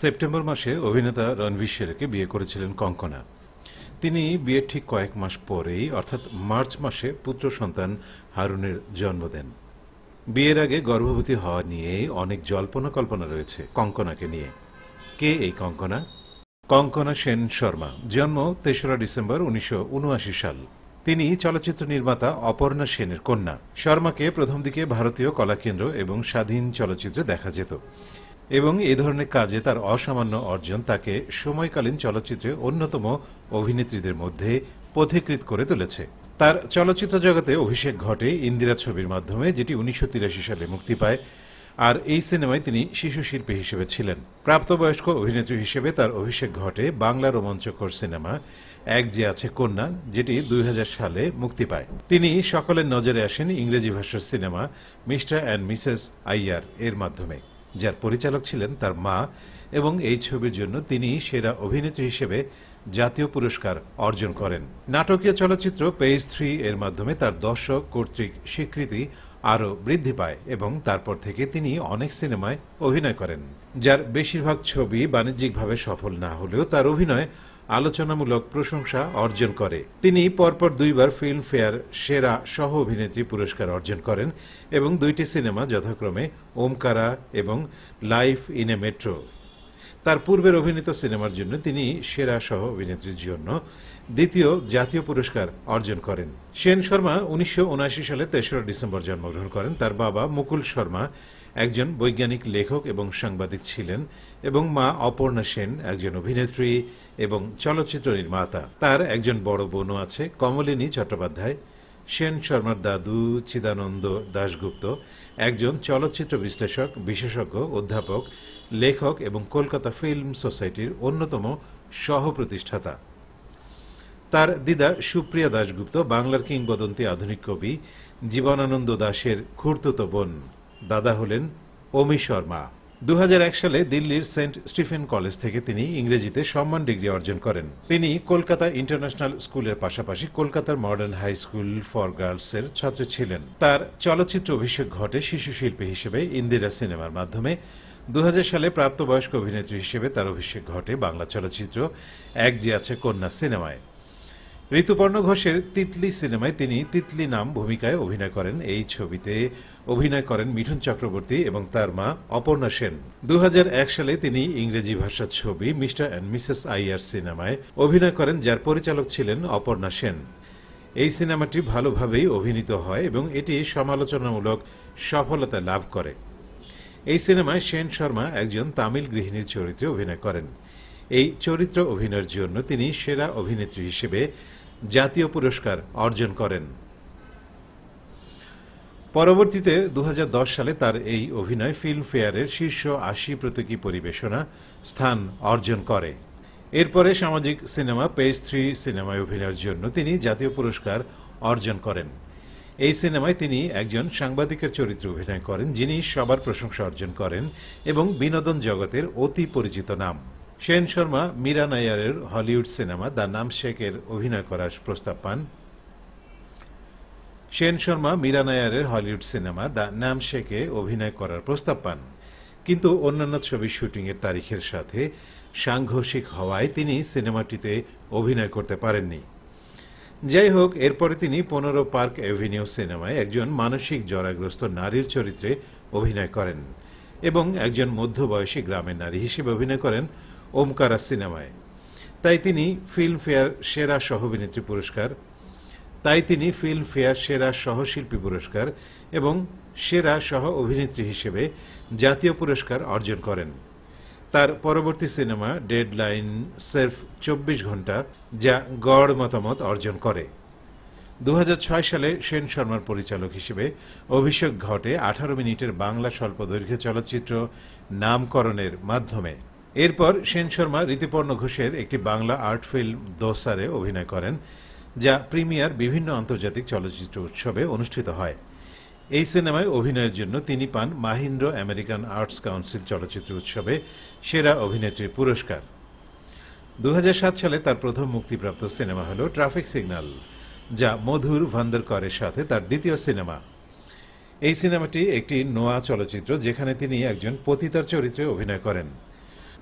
September মাসে অভিনেতা রণবীর শেরকে বিয়ে করেছিলেন কঙ্কনা তিনি বিয়ের ঠিক কয়েক মাস পরেই অর্থাৎ মার্চ মাসে পুত্র সন্তান হারুনের জন্ম দেন বিয়ের আগে গর্ভবতী হওয়া নিয়ে অনেক জল্পনা কল্পনা রয়েছে কঙ্কনাকে নিয়ে কে এই কঙ্কনা কঙ্কনা সেন শর্মা জন্ম তেসরা ডিসেম্বর উনিশশো সাল তিনি চলচ্চিত্র নির্মাতা অপর্ণা সেনের কন্যা শর্মাকে প্রথম দিকে ভারতীয় কলাকেন্দ্র এবং স্বাধীন চলচ্চিত্রে দেখা যেত এবং এ ধরনের কাজে তার অসামান্য অর্জন তাকে সময়কালীন চলচ্চিত্রে অন্যতম অভিনেত্রীদের মধ্যে পথিকৃত করে তুলেছে তার চলচ্চিত্র জগতে অভিষেক ঘটে ইন্দিরা ছবির মাধ্যমে যেটি উনিশশো সালে মুক্তি পায় আর এই সিনেমায় তিনি শিশু শিল্পী হিসেবে ছিলেন প্রাপ্তবয়স্ক অভিনেত্রী হিসেবে তার অভিষেক ঘটে বাংলা রোমাঞ্চকর সিনেমা এক যে আছে কন্যা যেটি দুই সালে মুক্তি পায় তিনি সকলের নজরে আসেন ইংরেজি ভাষার সিনেমা মিস্টার অ্যান্ড মিসেস আইয়ার এর মাধ্যমে যার পরিচালক ছিলেন তার মা এবং এই ছবির জন্য তিনি সেরা অভিনেত্রী হিসেবে জাতীয় পুরস্কার অর্জন করেন নাটকীয় চলচ্চিত্র পেজ থ্রি এর মাধ্যমে তার দর্শক কর্তৃক স্বীকৃতি আরও বৃদ্ধি পায় এবং তারপর থেকে তিনি অনেক সিনেমায় অভিনয় করেন যার বেশিরভাগ ছবি বাণিজ্যিকভাবে সফল না হলেও তার অভিনয় আলোচনামূলক প্রশংসা অর্জন করে তিনি পরপর দুইবার ফিল্মফেয়ার সেরা সহ অভিনেত্রী পুরস্কার অর্জন করেন এবং দুইটি সিনেমা যথাক্রমে ওমকারা এবং লাইফ ইন এ মেট্রো তার পূর্বের অভিনীত সিনেমার জন্য তিনি সেরা সহ অভিনেত্রীর জন্য দ্বিতীয় জাতীয় পুরস্কার অর্জন করেন সেন শর্মা উনিশশো সালে তেসরা ডিসেম্বর জন্মগ্রহণ করেন তার বাবা মুকুল শর্মা একজন বৈজ্ঞানিক লেখক এবং সাংবাদিক ছিলেন এবং মা অপর্ণা সেন একজন অভিনেত্রী এবং চলচ্চিত্র নির্মাতা তার একজন বড় বোনও আছে কমলিনী চট্টোপাধ্যায় সেন শর্মার দাদু চিদানন্দ দাশগুপ্ত একজন চলচ্চিত্র বিশ্লেষক বিশেষজ্ঞ অধ্যাপক লেখক এবং কলকাতা ফিল্ম সোসাইটির অন্যতম সহ প্রতিষ্ঠাতা তার দিদা সুপ্রিয়া দাশগুপ্ত বাংলার কিংবদন্তি আধুনিক কবি জীবনানন্দ দাশের খুর্তুত বোন দাদা হলেন অমি শর্মা দু সালে দিল্লির সেন্ট স্টিফেন কলেজ থেকে তিনি ইংরেজিতে সম্মান ডিগ্রি অর্জন করেন তিনি কলকাতা ইন্টারন্যাশনাল স্কুলের পাশাপাশি কলকাতার মডার্ন হাই স্কুল ফর গার্লসের ছাত্র ছিলেন তার চলচ্চিত্র অভিষেক ঘটে শিশু শিল্পী হিসেবে ইন্দিরা সিনেমার মাধ্যমে দু সালে প্রাপ্তবয়স্ক অভিনেত্রী হিসেবে তার অভিষেক ঘটে বাংলা চলচ্চিত্র এক যে আছে কন্যা সিনেমায় ঋতুপর্ণ ঘোষের তিতলি সিনেমায় তিনি তিতলি নাম ভূমিকায় অভিনয় করেন এই ছবিতে অভিনয় করেন মিঠুন চক্রবর্তী এবং তার মা অপর্ণা সেন দু সালে তিনি ইংরেজি ভাষার ছবি মিস্টার অ্যান্ড মিসেস আইয়ার সিনেমায় অভিনয় করেন যার পরিচালক ছিলেন অপর্ণা সেন এই সিনেমাটি ভালোভাবেই অভিনীত হয় এবং এটি সমালোচনামূলক সফলতা লাভ করে এই সিনেমায় সেন শর্মা একজন তামিল গৃহিণীর চরিত্রে অভিনয় করেন এই চরিত্র অভিনয়ের জন্য তিনি সেরা অভিনেত্রী হিসেবে জাতীয় পুরস্কার অর্জন করেন পরবর্তীতে দু সালে তার এই অভিনয় ফিল্মফেয়ারের শীর্ষ আশি প্রতীকী পরিবেশনা স্থান অর্জন করে এরপরে সামাজিক সিনেমা পেজ থ্রি সিনেমায় অভিনয়ের জন্য তিনি জাতীয় পুরস্কার অর্জন করেন এই সিনেমায় তিনি একজন সাংবাদিকের চরিত্রে অভিনয় করেন যিনি সবার প্রশংসা অর্জন করেন এবং বিনোদন জগতের অতি পরিচিত নাম সেন শর্মা মীরা নায়ারের হলিউড সিনেমা দ্য নাম শেখের অভিনয় করার প্রস্তাব পান সেন শর্মা মীরা নায়ারের হলিউড সিনেমা দ্য নাম শেখে অভিনয় করার প্রস্তাব পান কিন্তু অন্যান্য ছবির শুটিংয়ের তারিখের সাথে সাংঘর্ষিক হওয়ায় তিনি সিনেমাটিতে অভিনয় করতে পারেননি যাই হোক এরপরে তিনি পনেরো পার্ক অ্যাভিনিউ সিনেমায় একজন মানসিক জরাগ্রস্ত নারীর চরিত্রে অভিনয় করেন এবং একজন মধ্যবয়সী গ্রামের নারী হিসেবে অভিনয় করেন ওমকারা সিনেমায় তাই তিনি ফিল্মফেয়ার সেরা সহ অভিনেত্রী পুরস্কার তাই তিনি ফিল্মফেয়ার সেরা সহশিল্পী পুরস্কার এবং সেরা সহ অভিনেত্রী হিসেবে জাতীয় পুরস্কার অর্জন করেন তার পরবর্তী সিনেমা ডেডলাইন সেলফ চব্বিশ ঘন্টা যা গড় মতামত অর্জন করে দু সালে সেন শর্মার পরিচালক হিসেবে অভিষেক ঘটে আঠারো মিনিটের বাংলা স্বল্পদৈর্ঘ্য চলচ্চিত্র নামকরণের মাধ্যমে এরপর সেন শর্মা ঋতুপর্ণ ঘোষের একটি বাংলা আর্ট ফিল্ম দোসারে অভিনয় করেন যা প্রিমিয়ার বিভিন্ন আন্তর্জাতিক চলচ্চিত্র উৎসবে অনুষ্ঠিত হয় এই সিনেমায় অভিনয়ের জন্য তিনি পান মাহিন্দ্র আমেরিকান আর্টস কাউন্সিল চলচ্চিত্র উৎসবে সেরা অভিনেত্রীর পুরস্কার দু সালে তার প্রথম মুক্তিপ্রাপ্ত সিনেমা হল ট্রাফিক সিগন্যাল যা মধুর ভান্দরকরের সাথে তার দ্বিতীয় সিনেমা এই সিনেমাটি একটি নোয়া চলচ্চিত্র যেখানে তিনি একজন পতিতার চরিত্রে অভিনয় করেন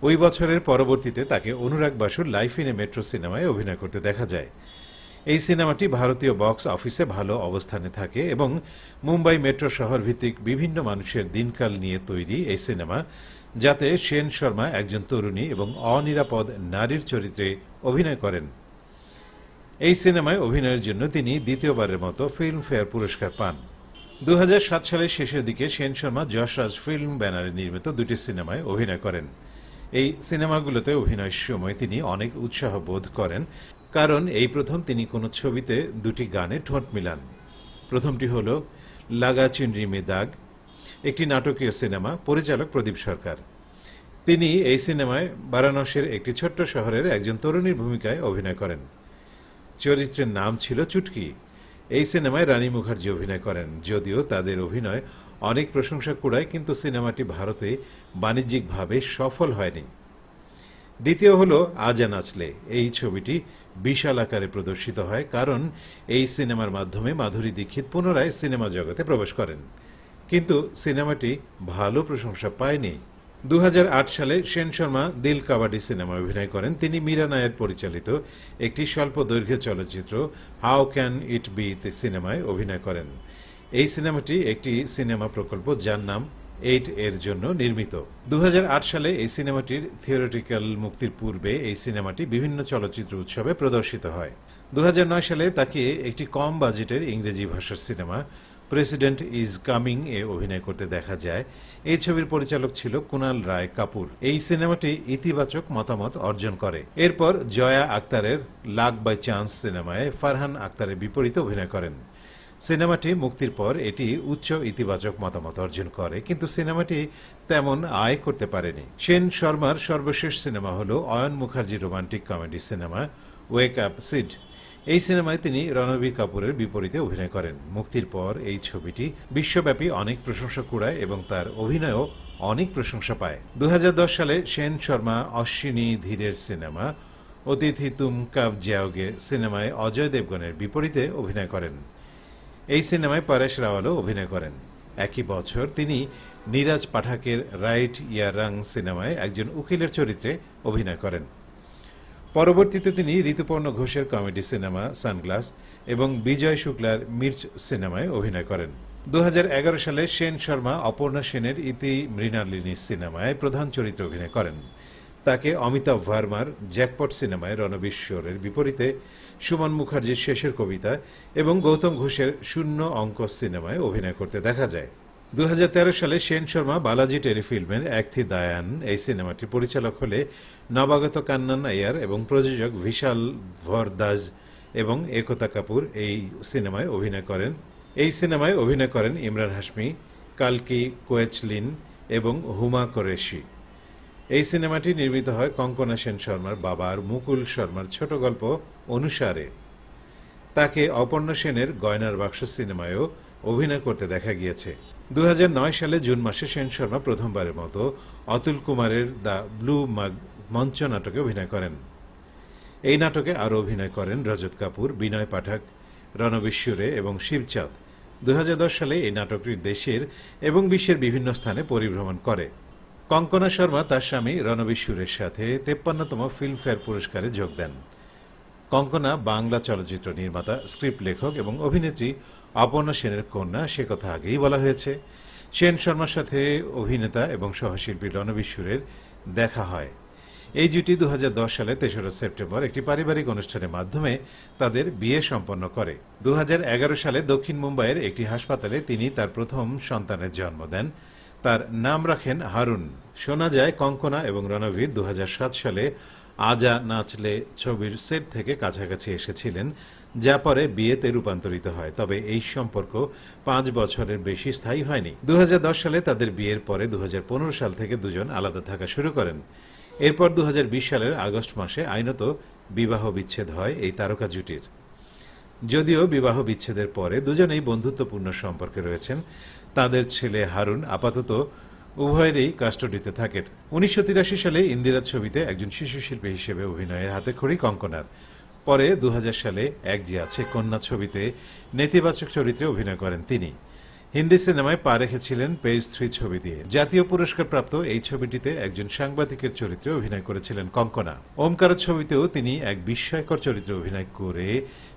ওই বছরের পরবর্তীতে তাকে অনুরাগ বাসুর লাইফ ইন এ মেট্রো সিনেমায় অভিনয় করতে দেখা যায় এই সিনেমাটি ভারতীয় বক্স অফিসে ভালো অবস্থানে থাকে এবং মুম্বাই মেট্রো শহর ভিত্তিক বিভিন্ন মানুষের দিনকাল নিয়ে তৈরি এই সিনেমা যাতে সেন শর্মা একজন তরুণী এবং অনিরাপদ নারীর চরিত্রে অভিনয় করেন এই সিনেমায় অভিনয়ের জন্য তিনি দ্বিতীয়বারের মতো ফিল্মফেয়ার পুরস্কার পান দু সালের শেষের দিকে সেন শর্মা যশরাজ ফিল্ম ব্যানারে নির্মিত দুটি সিনেমায় অভিনয় করেন এই সিনেমাগুলোতে অভিনয়ের সময় তিনি অনেক উৎসাহ বোধ করেন কারণ এই প্রথম তিনি কোনো ছবিতে দুটি গানে ঠোঁট মিলান প্রথমটি হল লাগা চিন্ডি মে দাগ একটি নাটকীয় সিনেমা পরিচালক প্রদীপ সরকার তিনি এই সিনেমায় বারাণসীর একটি ছোট্ট শহরের একজন তরুণীর ভূমিকায় অভিনয় করেন চরিত্রের নাম ছিল চুটকি এই সিনেমায় রানী মুখার্জি অভিনয় করেন যদিও তাদের অভিনয় অনেক প্রশংসা কুড়ায় কিন্তু সিনেমাটি ভারতে বাণিজ্যিকভাবে সফল হয়নি দ্বিতীয় হল আজান নাচলে এই ছবিটি বিশাল আকারে প্রদর্শিত হয় কারণ এই সিনেমার মাধ্যমে মাধুরী দীক্ষিত পুনরায় সিনেমা জগতে প্রবেশ করেন কিন্তু সিনেমাটি ভালো প্রশংসা পায়নি দু সালে সেন শর্মা দিল কাবাডি সিনেমায় অভিনয় করেন তিনি মীরা নায়ের পরিচালিত একটি স্বল্প দৈর্ঘ্য চলচ্চিত্র হাউ ক্যান ইট বি সিনেমায় অভিনয় করেন এই সিনেমাটি একটি সিনেমা প্রকল্প যার নাম এইট এর জন্য নির্মিত দু সালে এই সিনেমাটির থিওরিটিক্যাল মুক্তির পূর্বে এই সিনেমাটি বিভিন্ন চলচ্চিত্র উৎসবে প্রদর্শিত হয় দু সালে তাকে একটি কম বাজেটের ইংরেজি ভাষার সিনেমা প্রেসিডেন্ট ইজ কামিং এ অভিনয় করতে দেখা যায় এই ছবির পরিচালক ছিল কুনাল রায় কাপুর এই সিনেমাটি ইতিবাচক মতামত অর্জন করে এরপর জয়া আক্তারের লাগ বাই চান্স সিনেমায় ফারহান আক্তারের বিপরীতে অভিনয় করেন সিনেমাটি মুক্তির পর এটি উচ্চ ইতিবাচক মতামত অর্জন করে কিন্তু সিনেমাটি তেমন আয় করতে পারেনি সেন শর্মার সর্বশেষ সিনেমা হল অয়ন মুখার্জি রোমান্টিক কমেডি সিনেমা ওয়েক আপ সিড এই সিনেমায় তিনি রণবীর কাপুরের বিপরীতে অভিনয় করেন মুক্তির পর এই ছবিটি বিশ্বব্যাপী অনেক প্রশংসা কুড়ায় এবং তার অভিনয়ও অনেক প্রশংসা পায় দু সালে সেন শর্মা অশ্বিনী ধীরের সিনেমা অতিথি তুম কাপ জিয়াওগে সিনেমায় অজয় দেবগণের বিপরীতে অভিনয় করেন এই সিনেমায় পরেশ রাওয়ালও অভিনয় করেন একই বছর তিনি নীরাজ পাঠাকের রাইট ইয়া রাং সিনেমায় একজন উকিলের চরিত্রে অভিনয় করেন পরবর্তীতে তিনি ঋতুপর্ণ ঘোষের কমেডি সিনেমা সানগ্লাস এবং বিজয় শুক্লার মির্চ সিনেমায় অভিনয় করেন দু সালে সেন শর্মা অপর্ণা সেনের ইতি মৃণালিনী সিনেমায় প্রধান চরিত্রে অভিনয় করেন তাকে অমিতাভ ভার্মার জ্যাকপট সিনেমায় রণবিশ্বরের বিপরীতে সুমন মুখার্জির শেষের কবিতা এবং গৌতম ঘোষের শূন্য অঙ্ক সিনেমায় অভিনয় করতে দেখা যায় দু সালে সেন শর্মা বালাজি টেলিফিল্মের একথি দায়ান এই সিনেমাটি পরিচালক হলে নবাগত কান্নান আয়ার এবং প্রযোজক ভিশাল ভরদাস এবং একতা কাপুর এই সিনেমায় অভিনয় করেন এই সিনেমায় অভিনয় করেন ইমরান হাশমি কালকি কোয়েচলিন এবং হুমা কোরেশি এই সিনেমাটি নির্মিত হয় কঙ্কনা সেন শর্মার বাবার মুকুল শর্মার ছোট গল্প অনুসারে তাকে অপর্ণা সেনের গয়নার বাক্স সিনেমায়ও অভিনয় করতে দেখা গিয়েছে দু সালে জুন মাসে সেন শর্মা প্রথমবারের মতো অতুল কুমারের দ্য ব্লু মাগ মঞ্চ নাটকে অভিনয় করেন এই নাটকে আরও অভিনয় করেন রজত কাপুর বিনয় পাঠক রণবিশ্বরে এবং শিবচাঁদ দু সালে এই নাটকটি দেশের এবং বিশ্বের বিভিন্ন স্থানে পরিভ্রমণ করে কঙ্কনা শর্মা তার স্বামী রণবীর সুরের সাথে তেপ্পান্নতম ফিল্মফেয়ার পুরস্কারে যোগ দেন কঙ্কনা বাংলা চলচ্চিত্র নির্মাতা স্ক্রিপ্ট লেখক এবং অভিনেত্রী অপর্ণা সেনের কন্যা সে কথা আগেই বলা হয়েছে সেন শর্মার সাথে অভিনেতা এবং সহশিল্পী রণবীর সুরের দেখা হয় এই জুটি দু সালে তেসরা সেপ্টেম্বর একটি পারিবারিক অনুষ্ঠানের মাধ্যমে তাদের বিয়ে সম্পন্ন করে দু সালে দক্ষিণ মুম্বাইয়ের একটি হাসপাতালে তিনি তার প্রথম সন্তানের জন্ম দেন তার নাম রাখেন হারুন শোনা যায় কঙ্কনা এবং রণবীর দু সালে আজা নাচলে ছবির সেট থেকে কাছাকাছি এসেছিলেন যা পরে বিয়েতে রূপান্তরিত হয় তবে এই সম্পর্ক পাঁচ বছরের বেশি স্থায়ী হয়নি দু সালে তাদের বিয়ের পরে দু সাল থেকে দুজন আলাদা থাকা শুরু করেন এরপর দু সালের আগস্ট মাসে আইনত বিবাহ বিচ্ছেদ হয় এই তারকা জুটির যদিও বিবাহ বিচ্ছেদের পরে দুজনেই বন্ধুত্বপূর্ণ সম্পর্কে রয়েছেন তাদের ছেলে হারুন আপাতত উভয়েরই কাস্টডিতে থাকেন উনিশশো সালে ইন্দিরা ছবিতে একজন শিশু শিল্পী হিসেবে অভিনয়ের হাতে খড়ি কঙ্কনার পরে দু সালে এক যে আছে কন্যা ছবিতে নেতিবাচক চরিত্রে অভিনয় করেন তিনি হিন্দি সিনেমায় পা রেখেছিলেন পেজ থ্রি ছবি দিয়ে জাতীয় পুরস্কারপ্রাপ্ত এই ছবিটিতে একজন সাংবাদিকের চরিত্রে অভিনয় করেছিলেন কঙ্কনা ওমকার ছবিতেও তিনি এক বিস্ময়কর চরিত্রে অভিনয় করে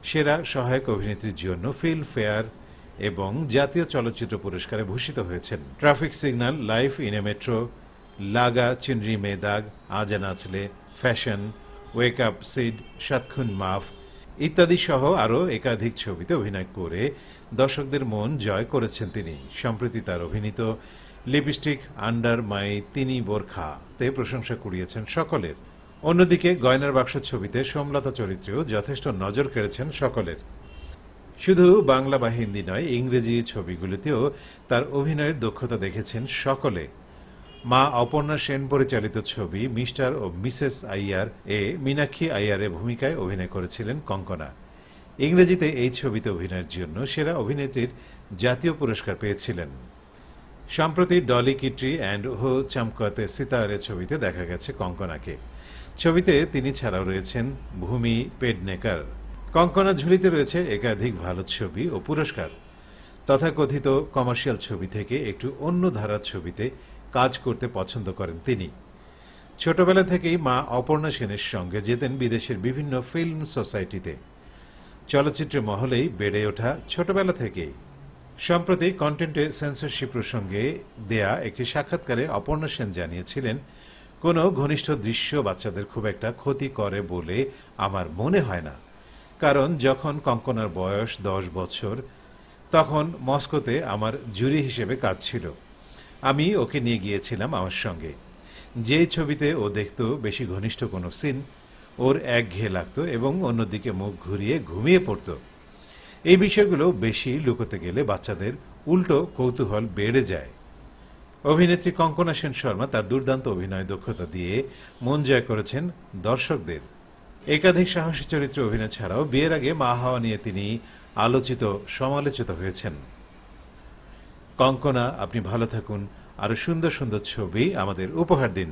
সেরা সহায়ক অভিনেত্রীর জন্য ফিল্ম ফেয়ার এবং জাতীয় চলচ্চিত্র পুরস্কারে ভূষিত হয়েছেন traffic signal life in a metro লাগা চিনরি মে দাগ আজা ফ্যাশন ওয়েক আপ সিড সাতক্ষণ মাফ ইত্যাদি সহ আরও একাধিক ছবিতে অভিনয় করে দর্শকদের মন জয় করেছেন তিনি সম্প্রতি তার অভিনীত লিপস্টিক আন্ডার মাই তিনি বোরখা তে প্রশংসা কুড়িয়েছেন সকলের অন্যদিকে গয়নার বাক্স ছবিতে সোমলতা চরিত্রেও যথেষ্ট নজর কেড়েছেন সকলের শুধু বাংলা বা হিন্দি নয় ইংরেজি ছবিগুলিতেও তার অভিনয়ের দক্ষতা দেখেছেন সকলে মা অপর্ণা সেন পরিচালিত ছবি মিস্টার ও মিসেস আইয়ার এ মীনাক্ষী আইয়ারের ভূমিকায় অভিনয় করেছিলেন কঙ্কনা ইংরেজিতে এই ছবিতে অভিনয়ের জন্য সেরা অভিনেত্রীর জাতীয় পুরস্কার পেয়েছিলেন সম্প্রতি ডলি কিট্রি অ্যান্ড হো চামকাতে সিতারে ছবিতে দেখা গেছে কঙ্কনাকে ছবিতে তিনি ছাড়াও রয়েছেন ভূমি পেডনেকার কঙ্কনা ঝুলিতে রয়েছে একাধিক ভালো ছবি ও পুরস্কার তথাকথিত কমার্শিয়াল ছবি থেকে একটু অন্য ধারার ছবিতে কাজ করতে পছন্দ করেন তিনি ছোটবেলা থেকেই মা অপর্ণা সেনের সঙ্গে যেতেন বিদেশের বিভিন্ন ফিল্ম সোসাইটিতে চলচ্চিত্র মহলেই বেড়ে ওঠা ছোটবেলা থেকেই সম্প্রতি কন্টেন্টে সেন্সরশিপ প্রসঙ্গে দেয়া একটি সাক্ষাৎকারে অপর্ণা সেন জানিয়েছিলেন কোনো ঘনিষ্ঠ দৃশ্য বাচ্চাদের খুব একটা ক্ষতি করে বলে আমার মনে হয় না কারণ যখন কঙ্কনার বয়স দশ বছর তখন মস্কোতে আমার জুরি হিসেবে কাজ ছিল আমি ওকে নিয়ে গিয়েছিলাম আমার সঙ্গে যে ছবিতে ও দেখত বেশি ঘনিষ্ঠ কোনো সিন ওর একঘেয়ে লাগতো এবং অন্যদিকে মুখ ঘুরিয়ে ঘুমিয়ে পড়ত এই বিষয়গুলো বেশি লুকোতে গেলে বাচ্চাদের উল্টো কৌতূহল বেড়ে যায় অভিনেত্রী কঙ্কনা সেন শর্মা তার দুর্দান্ত অভিনয় দক্ষতা দিয়ে মন জয় করেছেন দর্শকদের একাধিক সাহসী চরিত্রে অভিনয় ছাড়াও বিয়ের আগে মা হওয়া নিয়ে তিনি আলোচিত সমালোচিত হয়েছেন কঙ্কনা আপনি ভালো থাকুন আরও সুন্দর সুন্দর ছবি আমাদের উপহার দিন